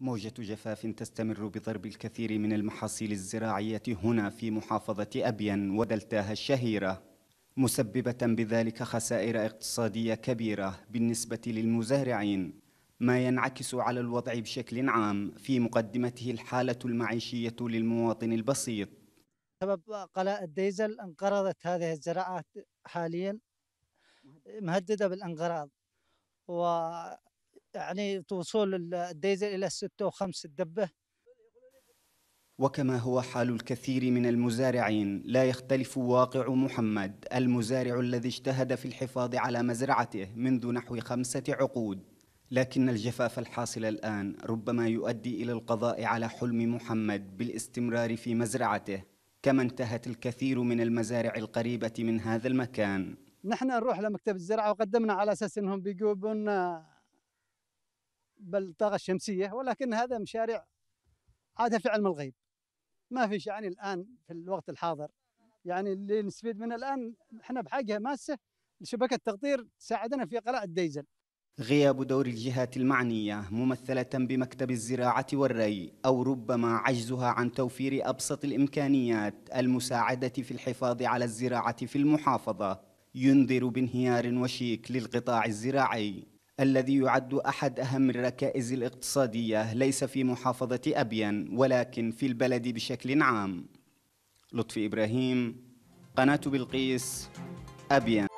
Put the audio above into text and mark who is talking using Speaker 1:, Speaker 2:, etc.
Speaker 1: موجة جفاف تستمر بضرب الكثير من المحاصيل الزراعية هنا في محافظة أبين ودلتاها الشهيرة مسببة بذلك خسائر اقتصادية كبيرة بالنسبة للمزارعين ما ينعكس على الوضع بشكل عام في مقدمته الحالة المعيشية للمواطن البسيط
Speaker 2: سبب قلاء الديزل انقرضت هذه الزراعات حاليا مهددة بالانقراض و يعني وصول الديزل إلى و5 دبة
Speaker 1: وكما هو حال الكثير من المزارعين لا يختلف واقع محمد المزارع الذي اجتهد في الحفاظ على مزرعته منذ نحو خمسة عقود لكن الجفاف الحاصل الآن ربما يؤدي إلى القضاء على حلم محمد بالاستمرار في مزرعته كما انتهت الكثير من المزارع القريبة من هذا المكان
Speaker 3: نحن نروح لمكتب الزراعة وقدمنا على أساس أنهم بيجوا بالطاقه الشمسيه ولكن هذا مشاريع عاده في علم الغيب ما في يعني الان في الوقت الحاضر يعني اللي نستفيد منه الان احنا بحاجه ماسه لشبكه تقطير تساعدنا في قلاء الديزل
Speaker 1: غياب دور الجهات المعنية ممثلة بمكتب الزراعة والري أو ربما عجزها عن توفير أبسط الإمكانيات المساعدة في الحفاظ على الزراعة في المحافظة ينذر بانهيار وشيك للقطاع الزراعي الذي يعد أحد أهم الركائز الاقتصادية ليس في محافظة أبين ولكن في البلد بشكل عام لطفي إبراهيم قناة بلقيس ابيان